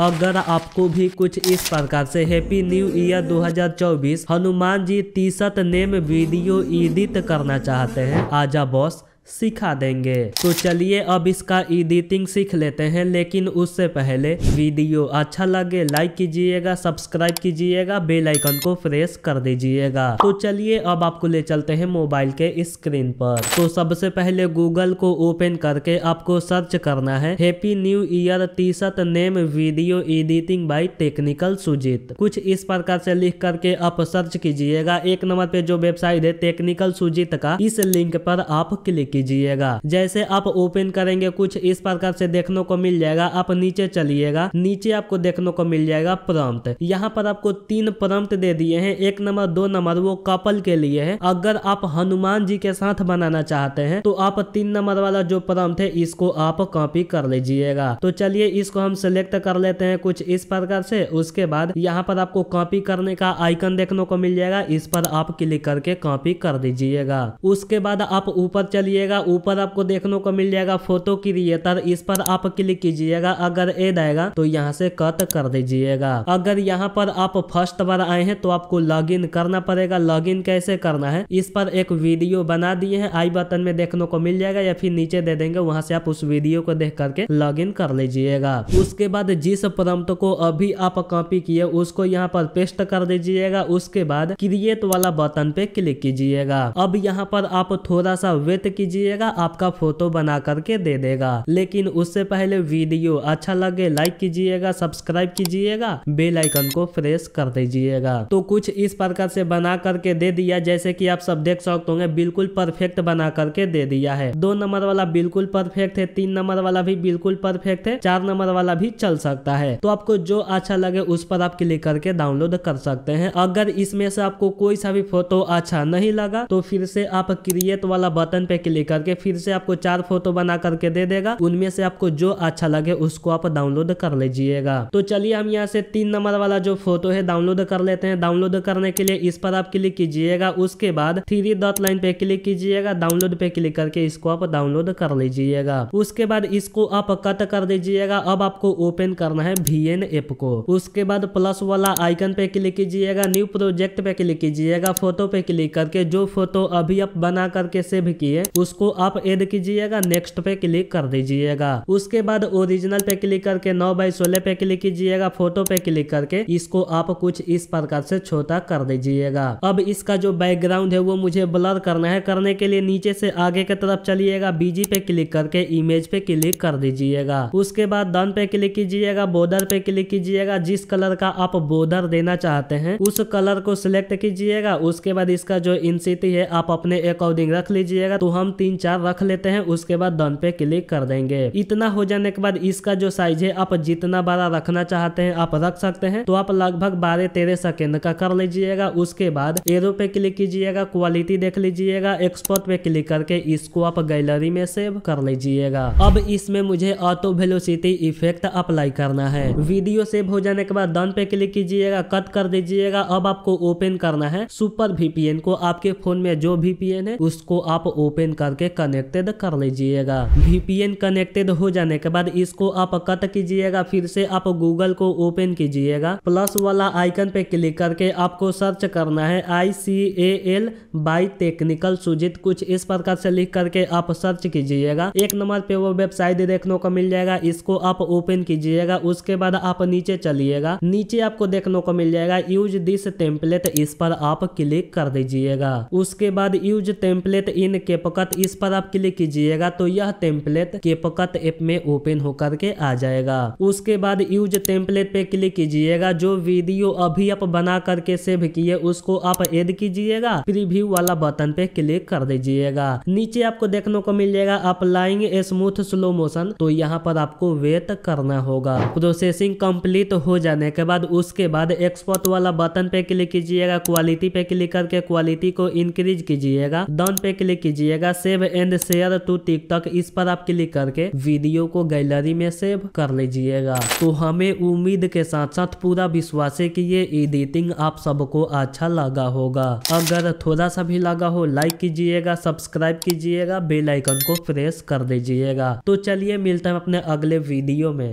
अगर आपको भी कुछ इस प्रकार से happy new year 2024 Hanuman ji तीसत नेम वीडियो एडिट करना चाहते हैं आजा बॉस सिखा देंगे तो चलिए अब इसका एडिटिंग सीख लेते हैं लेकिन उससे पहले वीडियो अच्छा लगे लाइक कीजिएगा सब्सक्राइब कीजिएगा बेल आइकन को प्रेस कर दीजिएगा तो चलिए अब आपको ले चलते हैं मोबाइल के स्क्रीन पर तो सबसे पहले गूगल को ओपन करके आपको सर्च करना है happy new year T shirt name video editing by technical Sujeet कुछ इस प्रकार से लिख करके आप सर्च कीजिएगा एक नंबर पे जो वेबसाइट है टेक्निकल सुजीत का इस लिंक पर आप क्लिक कीजिएगा जैसे आप ओपन करेंगे कुछ इस प्रकार से देखने को मिल जाएगा आप नीचे चलिएगा नीचे आपको देखने को मिल जाएगा प्रम्प्ट यहाँ पर आपको तीन प्रम्प्ट दे दिए हैं एक नंबर दो नंबर वो कपल के लिए है अगर आप हनुमान जी के साथ बनाना चाहते हैं तो आप तीन नंबर वाला जो प्रम्प्ट है इसको आप कॉपी कर लीजिएगा तो चलिए इसको हम सिलेक्ट कर लेते हैं कुछ इस प्रकार से उसके बाद यहाँ पर आपको कॉपी करने का आइकन देखने को मिल जाएगा इस पर आप क्लिक करके कॉपी कर दीजिएगा उसके बाद आप ऊपर चलिएगा कीजिएगा ऊपर आपको देखने को मिल जाएगा फोटो क्रिएटर इस पर आप क्लिक कीजिएगा अगर एड आएगा तो यहाँ से कट कर दीजिएगा अगर यहाँ पर आप फर्स्ट बार आए हैं तो आपको लॉग करना पड़ेगा लॉग कैसे करना है इस पर एक वीडियो बना दिए है आई बटन में देखने को मिल जाएगा या फिर नीचे दे देंगे वहाँ से आप उस वीडियो को देख करके लॉग कर लीजिएगा उसके बाद जिस प्रम्प्ट को अभी आप कॉपी किए उसको यहाँ पर पेस्ट कर दीजिएगा उसके बाद क्रिएट वाला बटन पे क्लिक कीजिएगा अब यहाँ पर आप थोड़ा सा वेट कीजिए कीजिएगा आपका फोटो बना करके दे देगा लेकिन उससे पहले वीडियो अच्छा लगे लाइक कीजिएगा सब्सक्राइब कीजिएगा बेल आइकन को प्रेस कर दीजिएगा तो कुछ इस प्रकार से बना करके दे दिया जैसे कि आप सब देख सकते होंगे बिल्कुल परफेक्ट बना करके दे दिया है दो नंबर वाला बिल्कुल परफेक्ट है तीन नंबर वाला भी बिल्कुल परफेक्ट है चार नंबर वाला भी चल सकता है तो आपको जो अच्छा लगे उस पर आप क्लिक करके डाउनलोड कर सकते हैं अगर इसमें से आपको कोई सा भी फोटो अच्छा नहीं लगा तो फिर से आप क्रिएट वाला बटन पे क्लिक लेकर के फिर से आपको चार फोटो बना करके दे देगा उनमें से आपको जो अच्छा लगे उसको आप डाउनलोड कर लीजिएगा तो चलिए हम यहाँ से तीन नंबर वाला जो फोटो है डाउनलोड कर लेते हैं डाउनलोड करने के लिए इस पर आप क्लिक कीजिएगा उसके बाद थ्री डॉट लाइन पे क्लिक कीजिएगा डाउनलोड पे क्लिक करके इसको आप डाउनलोड कर लीजिएगा उसके बाद इसको आप कट कर दीजिएगा अब आपको ओपन करना है वी ऐप को उसके बाद प्लस वाला आइकन पे क्लिक कीजिएगा न्यू प्रोजेक्ट पे क्लिक कीजिएगा फोटो पे क्लिक करके जो फोटो अभी आप बना करके सेव किए उस उसको आप एड कीजिएगा नेक्स्ट पे क्लिक कर दीजिएगा उसके बाद ओरिजिनल पे क्लिक करके नौ बाई सोलह पे क्लिक कीजिएगा फोटो पे क्लिक करके इसको आप कुछ इस प्रकार से छोटा कर दीजिएगा अब इसका जो बैकग्राउंड है वो मुझे ब्लर करना है करने के लिए नीचे से आगे की तरफ चलिएगा बीजी पे क्लिक करके इमेज पे क्लिक कर दीजिएगा उसके बाद डन पे क्लिक कीजिएगा बॉर्डर पे क्लिक कीजिएगा जिस कलर का आप बॉर्डर देना चाहते हैं उस कलर को सिलेक्ट कीजिएगा उसके बाद इसका जो इंसिटी है आप अपने अकॉर्डिंग रख लीजिएगा तो हम तीन चार रख लेते हैं उसके बाद डन पे क्लिक कर देंगे इतना हो जाने के बाद इसका जो साइज है आप जितना बड़ा रखना चाहते हैं आप रख सकते हैं तो आप लगभग बारह तेरह सेकेंड का कर लीजिएगा उसके बाद एरो पे क्लिक कीजिएगा क्वालिटी देख लीजिएगा एक्सपोर्ट पे क्लिक करके इसको आप गैलरी में सेव कर लीजिएगा अब इसमें मुझे ऑटो वेलोसिटी इफेक्ट अप्लाई करना है वीडियो सेव हो जाने के बाद डन पे क्लिक कीजिएगा कट कर दीजिएगा अब आपको ओपन करना है सुपर वीपीएन को आपके फोन में जो वीपीएन है उसको आप ओपन कर करके कनेक्टेड कर लीजिएगा वीपीएन कनेक्टेड हो जाने के बाद इसको आप कट कीजिएगा फिर से आप गूगल को ओपन कीजिएगा प्लस वाला आइकन पे क्लिक करके आपको सर्च करना है I C A L by technical Sujit कुछ इस प्रकार से लिख करके आप सर्च कीजिएगा एक नंबर पे वो वेबसाइट देखने को मिल जाएगा इसको आप ओपन कीजिएगा उसके बाद आप नीचे चलिएगा नीचे आपको देखने को मिल जाएगा यूज दिस टेम्पलेट इस पर आप क्लिक कर दीजिएगा उसके बाद यूज टेम्पलेट इन केपकत इस पर आप क्लिक कीजिएगा तो यह टेम्पलेट केपकत ऐप में ओपन होकर के आ जाएगा उसके बाद यूज टेम्पलेट पे क्लिक कीजिएगा जो वीडियो अभी आप बना करके सेव किए उसको आप एड कीजिएगा प्रीव्यू वाला बटन पे क्लिक कर दीजिएगा नीचे आपको देखने को मिल जाएगा अपलाइंग स्मूथ स्लो मोशन तो यहाँ पर आपको वेट करना होगा प्रोसेसिंग कम्प्लीट हो जाने के बाद उसके बाद एक्सपोर्ट वाला बटन पे क्लिक कीजिएगा क्वालिटी पे क्लिक करके क्वालिटी को इंक्रीज कीजिएगा डन पे क्लिक कीजिएगा सेव एंड शेयर टू तो टिकटॉक इस पर आप क्लिक करके वीडियो को गैलरी में सेव कर लीजिएगा तो हमें उम्मीद के साथ साथ पूरा विश्वास है कि ये एडिटिंग आप सबको अच्छा लगा होगा अगर थोड़ा सा भी लगा हो लाइक कीजिएगा सब्सक्राइब कीजिएगा बेल आइकन को प्रेस कर दीजिएगा तो चलिए मिलते हैं अपने अगले वीडियो में